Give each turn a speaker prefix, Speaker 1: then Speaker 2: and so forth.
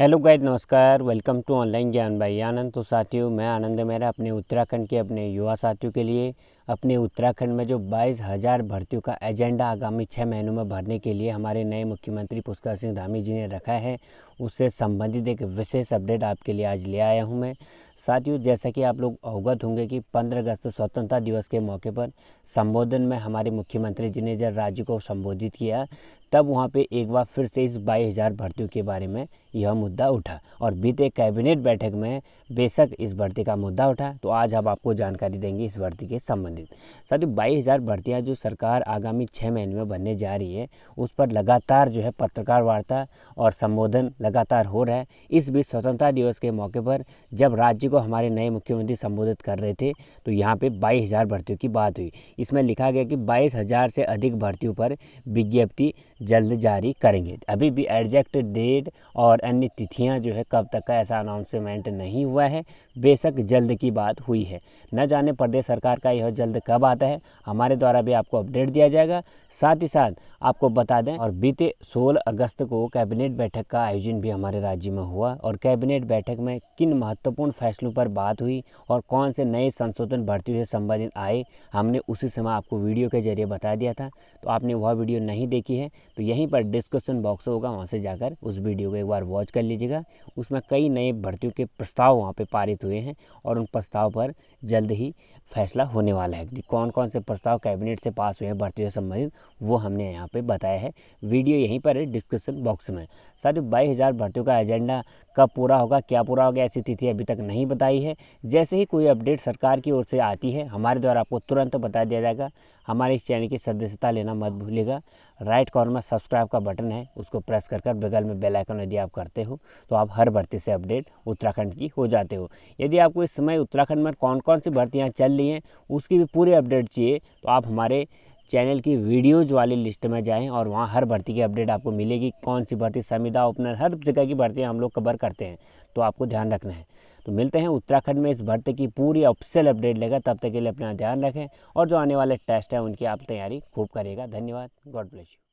Speaker 1: hello guide नमस्कार welcome to online ज्ञान भाई आनंद तो साथियों मैं आनंद मेरा अपने उत्तराखंड के अपने युवा साथियों के लिए अपने उत्तराखंड में जो बाईस हज़ार भर्तियों का एजेंडा आगामी छः महीनों में भरने के लिए हमारे नए मुख्यमंत्री पुष्कर सिंह धामी जी ने रखा है उससे संबंधित एक विशेष अपडेट आपके लिए आज ले आया हूँ मैं साथियों जैसा कि आप लोग अवगत होंगे कि 15 अगस्त स्वतंत्रता दिवस के मौके पर संबोधन में हमारे मुख्यमंत्री जी ने जब राज्य को संबोधित किया तब वहाँ पे एक बार फिर से इस बाईस हज़ार भर्तियों के बारे में यह मुद्दा उठा और बीते कैबिनेट बैठक में बेशक इस भर्ती का मुद्दा उठा तो आज हम आपको जानकारी देंगे इस भर्ती के संबंधित साथियों बाईस हज़ार भर्तियाँ जो सरकार आगामी छः महीने में बनने जा रही है उस पर लगातार जो है पत्रकार वार्ता और संबोधन लगातार हो रहा है इस बीच स्वतंत्रता दिवस के मौके पर जब राज्य जी को हमारे नए मुख्यमंत्री संबोधित कर रहे थे तो यहाँ पे बाईस हज़ार भर्तियों की बात हुई इसमें लिखा गया कि बाईस हज़ार से अधिक भर्तियों पर विज्ञप्ति जल्द जारी करेंगे अभी भी एग्जैक्ट डेट और अन्य तिथियाँ जो है कब तक का ऐसा अनाउंसमेंट नहीं हुआ है बेशक जल्द की बात हुई है न जाने प्रदेश सरकार का यह जल्द कब आता है हमारे द्वारा भी आपको अपडेट दिया जाएगा साथ ही साथ आपको बता दें और बीते 16 अगस्त को कैबिनेट बैठक का आयोजन भी हमारे राज्य में हुआ और कैबिनेट बैठक में किन महत्वपूर्ण फैसले फैसलों पर बात हुई और कौन से नए संशोधन भर्ती से संबंधित आए हमने उसी समय आपको वीडियो के जरिए बता दिया था तो आपने वह वीडियो नहीं देखी है तो यहीं पर डिस्कशन बॉक्स होगा वहाँ से जाकर उस वीडियो को एक बार वॉच कर लीजिएगा उसमें कई नए भर्तियों के प्रस्ताव वहाँ पर पारित हुए हैं और उन प्रस्ताव पर जल्द ही फैसला होने वाला है कौन कौन से प्रस्ताव कैबिनेट से पास हुए हैं भर्ती से संबंधित वो हमने यहाँ पे बताया है वीडियो यहीं पर है डिस्क्रिप्शन बॉक्स में साथ ही बाईस हज़ार भर्तियों का एजेंडा कब पूरा होगा क्या पूरा होगा ऐसी तिथि अभी तक नहीं बताई है जैसे ही कोई अपडेट सरकार की ओर से आती है हमारे द्वारा आपको तुरंत बता दिया जाएगा हमारे इस चैनल की सदस्यता लेना मत भूलिएगा राइट कॉर्नर में सब्सक्राइब का बटन है उसको प्रेस कर कर बगल में बेल आइकन यदि आप करते हो तो आप हर भर्ती से अपडेट उत्तराखंड की हो जाते हो यदि आपको इस समय उत्तराखंड में कौन कौन सी भर्तियाँ चल लिए उसकी भी पूरी अपडेट चाहिए तो आप हमारे चैनल की वीडियोज़ वाली लिस्ट में जाएं और वहाँ हर भर्ती की अपडेट आपको मिलेगी कौन सी भर्ती संविदा ओपनर हर जगह की भर्ती हम लोग कवर करते हैं तो आपको ध्यान रखना है तो मिलते हैं उत्तराखंड में इस भर्ती की पूरी ऑफिशियल अपडेट लेगा तब तक के लिए अपना ध्यान रखें और जो आने वाले टेस्ट हैं उनकी आप तैयारी खूब करेगा धन्यवाद गॉड ब्लेस यू